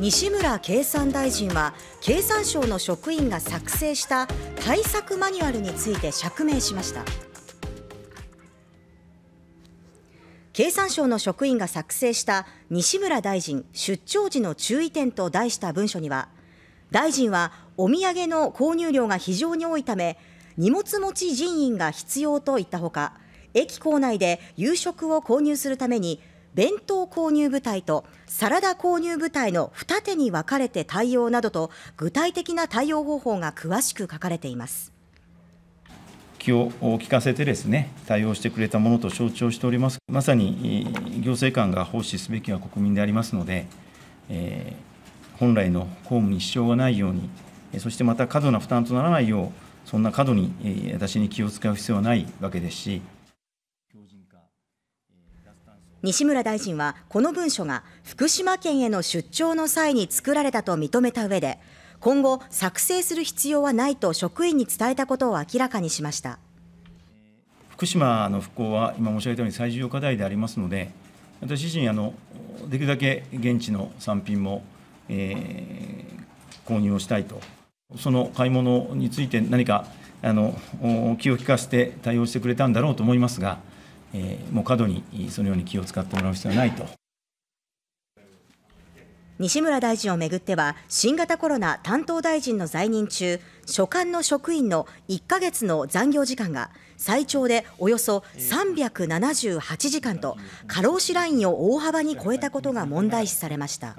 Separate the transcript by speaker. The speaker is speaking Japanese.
Speaker 1: 西村経産大臣は経産省の職員が作成した対策マニュアルについて釈明しました経産省の職員が作成した西村大臣出張時の注意点と題した文書には大臣はお土産の購入量が非常に多いため荷物持ち人員が必要といったほか駅構内で夕食を購入するために弁当購入部隊とサラダ購入部隊の二手に分かれて対応などと具体的な対応方法が詳しく書かれています
Speaker 2: 気を利かせてですね対応してくれたものと承知をしておりますまさに行政官が奉仕すべきは国民でありますので、えー、本来の公務に支障がないようにそしてまた過度な負担とならないようそんな過度に私に気を使う必要はないわけですし
Speaker 1: 西村大臣はこの文書が福島県への出張の際に作られたと認めた上で今後作成する必要はないと職員に伝えたことを明らかにしました
Speaker 2: 福島の復興は今申し上げたように最重要課題でありますので私自身あのできるだけ現地の産品も、えー、購入をしたいとその買い物について何かあの気を利かせて対応してくれたんだろうと思いますがえー、もう過度にそのように気を使ってもらう必要はないと。
Speaker 1: 西村大臣をめぐっては新型コロナ担当大臣の在任中所管の職員の1ヶ月の残業時間が最長でおよそ378時間と過労死ラインを大幅に超えたことが問題視されました。